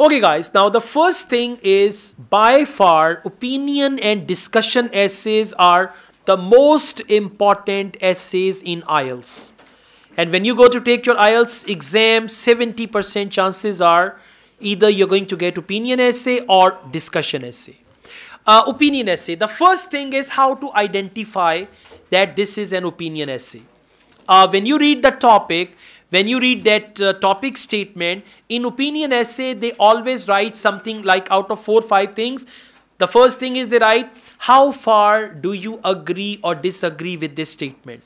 Okay guys, now the first thing is by far opinion and discussion essays are the most important essays in IELTS. And when you go to take your IELTS exam, 70% chances are either you're going to get opinion essay or discussion essay. Uh, opinion essay. The first thing is how to identify that this is an opinion essay. Uh, when you read the topic, when you read that uh, topic statement, in opinion essay, they always write something like out of four, or five things. The first thing is they write, how far do you agree or disagree with this statement?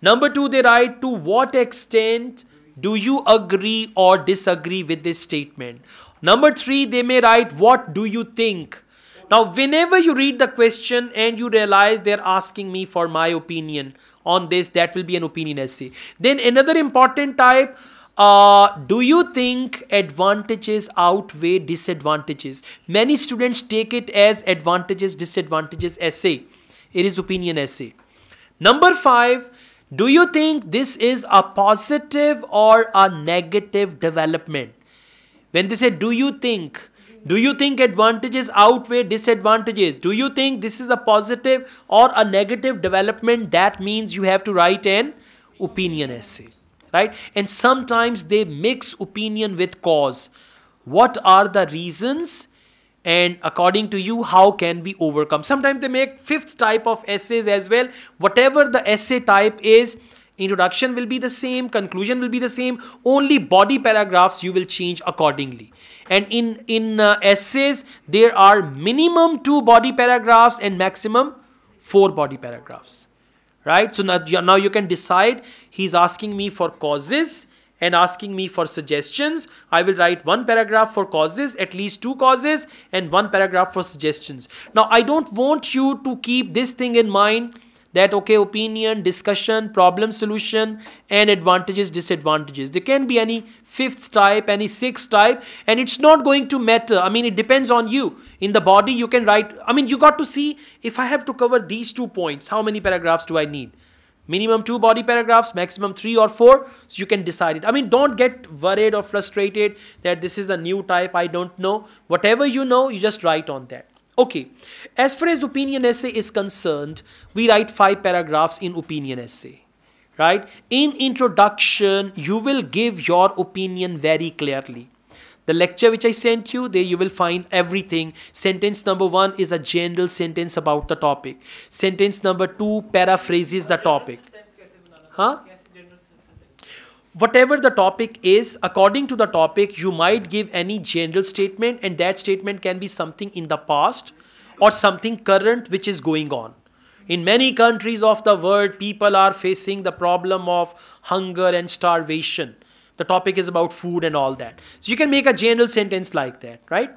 Number two, they write, to what extent do you agree or disagree with this statement? Number three, they may write, what do you think? Now, whenever you read the question and you realize they're asking me for my opinion, on this that will be an opinion essay then another important type uh, do you think advantages outweigh disadvantages many students take it as advantages disadvantages essay it is opinion essay number five do you think this is a positive or a negative development when they say do you think do you think advantages outweigh disadvantages? Do you think this is a positive or a negative development? That means you have to write an opinion essay, right? And sometimes they mix opinion with cause. What are the reasons? And according to you, how can we overcome? Sometimes they make fifth type of essays as well. Whatever the essay type is, Introduction will be the same, conclusion will be the same, only body paragraphs you will change accordingly. And in, in uh, essays, there are minimum two body paragraphs and maximum four body paragraphs. Right? So now, now you can decide, he's asking me for causes, and asking me for suggestions. I will write one paragraph for causes, at least two causes, and one paragraph for suggestions. Now, I don't want you to keep this thing in mind that okay opinion discussion problem solution and advantages disadvantages there can be any fifth type any sixth type and it's not going to matter i mean it depends on you in the body you can write i mean you got to see if i have to cover these two points how many paragraphs do i need minimum two body paragraphs maximum three or four so you can decide it i mean don't get worried or frustrated that this is a new type i don't know whatever you know you just write on that Okay, as far as opinion essay is concerned, we write five paragraphs in opinion essay, right? In introduction, you will give your opinion very clearly. The lecture which I sent you, there you will find everything. Sentence number one is a general sentence about the topic. Sentence number two paraphrases the topic. Huh? whatever the topic is according to the topic you might give any general statement and that statement can be something in the past or something current which is going on in many countries of the world people are facing the problem of hunger and starvation the topic is about food and all that so you can make a general sentence like that right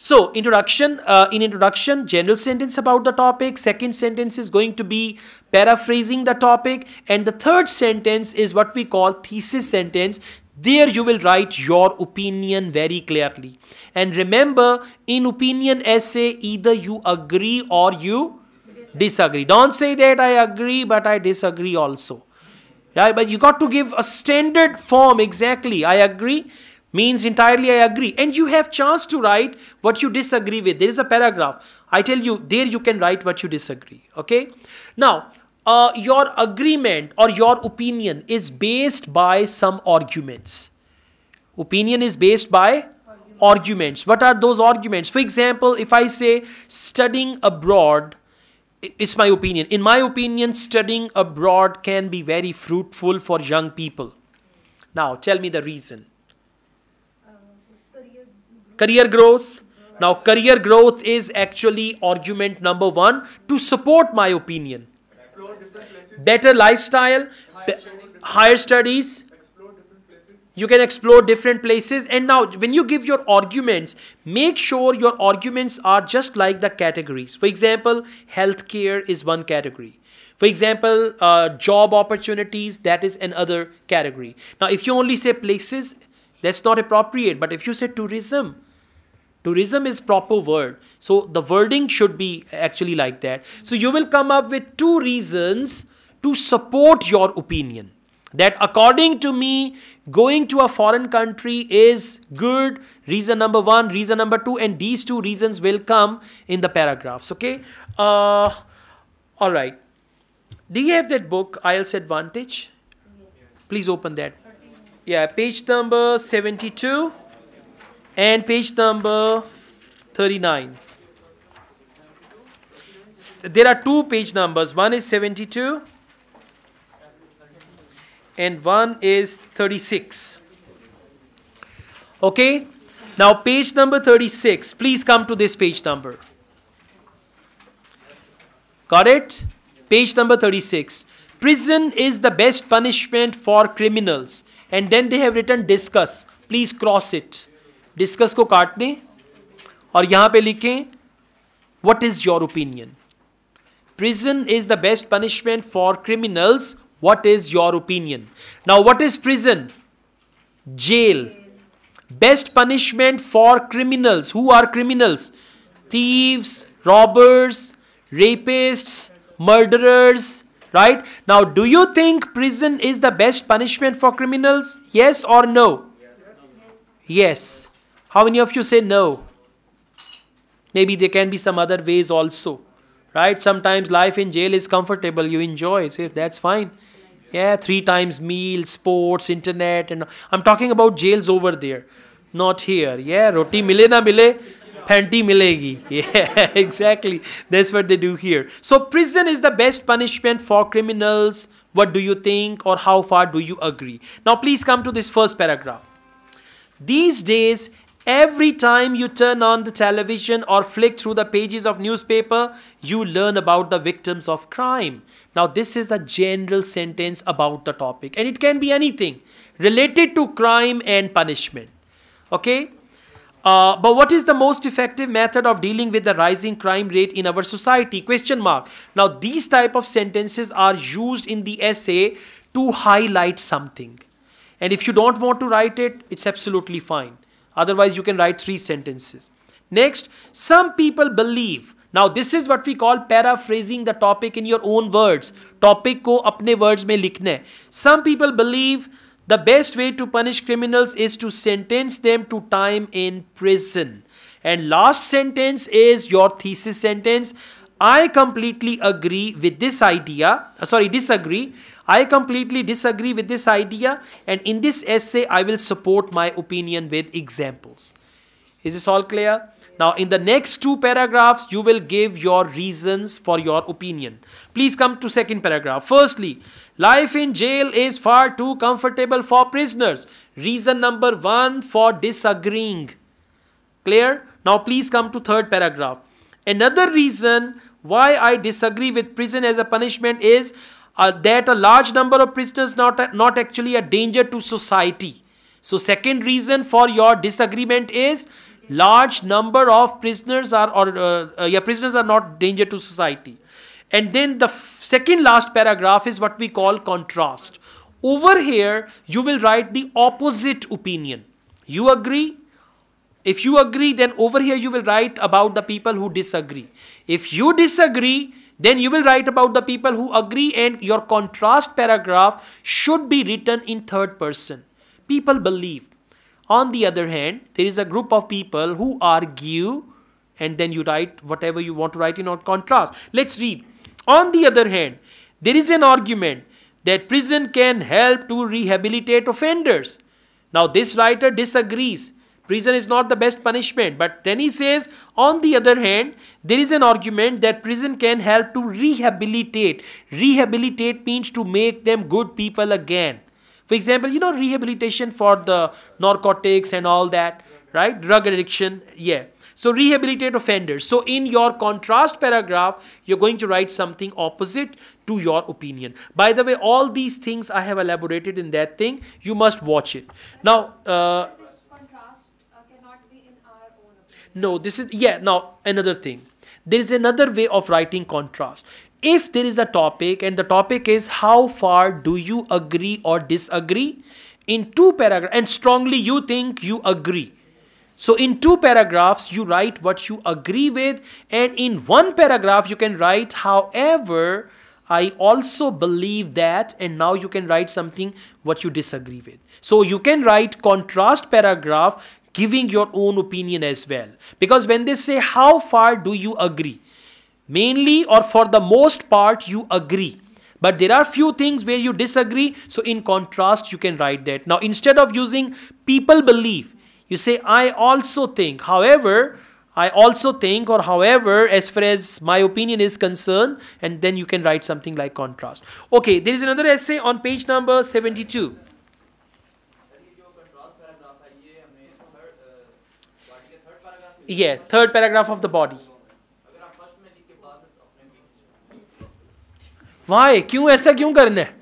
so introduction, uh, in introduction, general sentence about the topic. Second sentence is going to be paraphrasing the topic. And the third sentence is what we call thesis sentence. There you will write your opinion very clearly. And remember, in opinion essay, either you agree or you disagree. Don't say that I agree, but I disagree also. Right? But you got to give a standard form exactly. I agree means entirely I agree. And you have chance to write what you disagree with. There is a paragraph. I tell you, there you can write what you disagree. Okay? Now, uh, your agreement or your opinion is based by some arguments. Opinion is based by arguments. arguments. What are those arguments? For example, if I say studying abroad, it's my opinion. In my opinion, studying abroad can be very fruitful for young people. Now, tell me the reason career growth. Now, career growth is actually argument number one to support my opinion. Better lifestyle, higher, studies. You can explore different places. And now, when you give your arguments, make sure your arguments are just like the categories. For example, healthcare is one category. For example, uh, job opportunities, that is another category. Now, if you only say places, that's not appropriate. But if you say tourism, tourism is proper word so the wording should be actually like that so you will come up with two reasons to support your opinion that according to me going to a foreign country is good reason number one reason number two and these two reasons will come in the paragraphs okay uh, all right do you have that book ielts advantage please open that yeah page number 72 and page number 39 there are two page numbers one is 72 and one is 36 okay now page number 36 please come to this page number got it page number 36 prison is the best punishment for criminals and then they have written discuss please cross it discuss को काट दें और यहां पे लिखें what is your opinion prison is the best punishment for criminals what is your opinion now what is prison jail best punishment for criminals who are criminals thieves robbers rapist murderers right now do you think prison is the best punishment for criminals yes और no yes How many of you say no? Maybe there can be some other ways also, right? Sometimes life in jail is comfortable, you enjoy it, so that's fine. Yeah, three times meal, sports, internet, and I'm talking about jails over there, not here. Yeah, roti mile na mile, panty milegi. Yeah, exactly. That's what they do here. So prison is the best punishment for criminals. What do you think or how far do you agree? Now please come to this first paragraph. These days, Every time you turn on the television or flick through the pages of newspaper, you learn about the victims of crime. Now, this is a general sentence about the topic and it can be anything related to crime and punishment. Okay? Uh, but what is the most effective method of dealing with the rising crime rate in our society? Question mark. Now, these type of sentences are used in the essay to highlight something. And if you don't want to write it, it's absolutely fine. Otherwise, you can write three sentences. Next, some people believe. Now, this is what we call paraphrasing the topic in your own words. Topic ko apne words mein likhne. Some people believe the best way to punish criminals is to sentence them to time in prison. And last sentence is your thesis sentence. I completely agree with this idea. Uh, sorry, disagree. I completely disagree with this idea, and in this essay, I will support my opinion with examples. Is this all clear? Now, in the next two paragraphs, you will give your reasons for your opinion. Please come to second paragraph. Firstly, life in jail is far too comfortable for prisoners. Reason number one for disagreeing. Clear? Now, please come to third paragraph. Another reason why I disagree with prison as a punishment is uh, that a large number of prisoners not, not actually a danger to society. So second reason for your disagreement is large number of prisoners are or uh, uh, prisoners are not danger to society. And then the second last paragraph is what we call contrast. Over here, you will write the opposite opinion. You agree, if you agree, then over here you will write about the people who disagree. If you disagree, then you will write about the people who agree and your contrast paragraph should be written in third person. People believe. On the other hand, there is a group of people who argue and then you write whatever you want to write in contrast. Let's read. On the other hand, there is an argument that prison can help to rehabilitate offenders. Now this writer disagrees Prison is not the best punishment. But then he says, on the other hand, there is an argument that prison can help to rehabilitate. Rehabilitate means to make them good people again. For example, you know, rehabilitation for the narcotics and all that, right? Drug addiction, yeah. So rehabilitate offenders. So in your contrast paragraph, you're going to write something opposite to your opinion. By the way, all these things I have elaborated in that thing. You must watch it. Now, uh, no, this is, yeah, now another thing. There is another way of writing contrast. If there is a topic and the topic is how far do you agree or disagree in two paragraphs and strongly you think you agree. So in two paragraphs you write what you agree with and in one paragraph you can write however I also believe that and now you can write something what you disagree with. So you can write contrast paragraph giving your own opinion as well. Because when they say, How far do you agree? Mainly or for the most part, you agree. But there are few things where you disagree. So, in contrast, you can write that. Now, instead of using people believe, you say, I also think. However, I also think, or however, as far as my opinion is concerned, and then you can write something like contrast. Okay, there is another essay on page number 72. ये third paragraph of the body वहां क्यों ऐसा क्यों करना है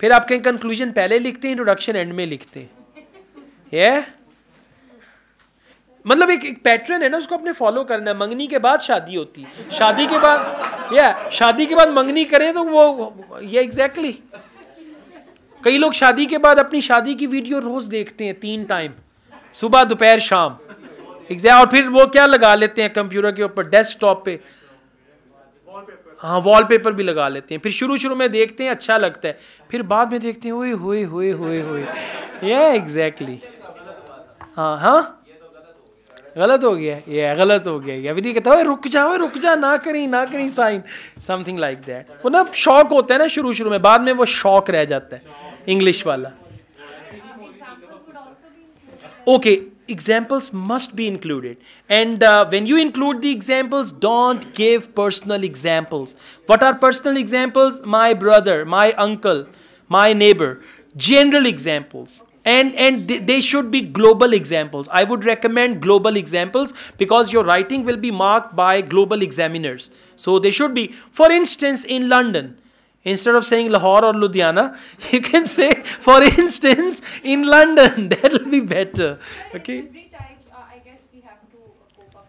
फिर आप कहीं कंक्लूजन पहले लिखते हैं इंट्रोडक्शन एंड में लिखते हैं ये yeah? मतलब एक एक पैटर्न है ना उसको अपने फॉलो करना है मंगनी के बाद शादी होती शादी के बाद ये yeah, शादी के बाद मंगनी करें तो वो ये एग्जैक्टली exactly. कई लोग शादी के बाद अपनी शादी की वीडियो रोज देखते हैं तीन टाइम सुबह दोपहर शाम एग्जाम और फिर वो क्या लगा लेते हैं कंप्यूटर के ऊपर डेस्कटॉप पे हाँ वॉलपेपर भी लगा लेते हैं फिर शुरू शुरू में देखते हैं अच्छा लगता है फिर बाद में देखते हैं ओए होए होए होए होए ये एग्जैक्टली हाँ हाँ गलत हो गया ये गलत हो गया ये अभी नहीं कहता रुक जाओ रुक जा ना करी ना करी साइन समथिंग लाइक दैट वो ना शौक होता है ना शुरू शुरू में बाद में वो शौक रह जाता है इंग्लिश वाला okay okay, examples must be included and uh, when you include the examples don't give personal examples what are personal examples my brother my uncle my neighbor general examples and and they should be global examples i would recommend global examples because your writing will be marked by global examiners so they should be for instance in london Instead of saying Lahore or Ludhiana, you can say, for instance, in London. That'll be better. Okay. Uh, uh,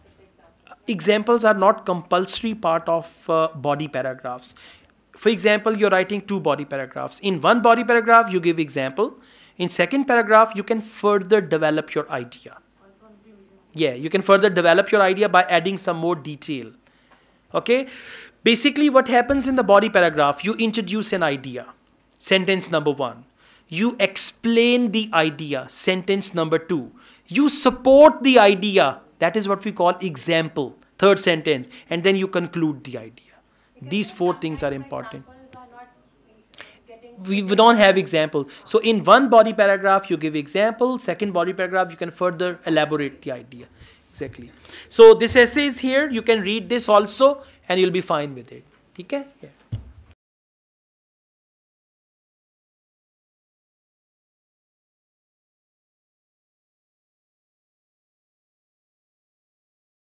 Examples are not compulsory part of uh, body paragraphs. For example, you're writing two body paragraphs. In one body paragraph, you give example. In second paragraph, you can further develop your idea. Yeah, you can further develop your idea by adding some more detail. Okay, Basically, what happens in the body paragraph, you introduce an idea. Sentence number one. You explain the idea. Sentence number two. You support the idea. That is what we call example. Third sentence. And then you conclude the idea. Because These four things are important. Are we don't have examples. So in one body paragraph, you give example. Second body paragraph, you can further elaborate the idea. Exactly. So this essay is here. You can read this also and you'll be fine with it. Okay. yeah.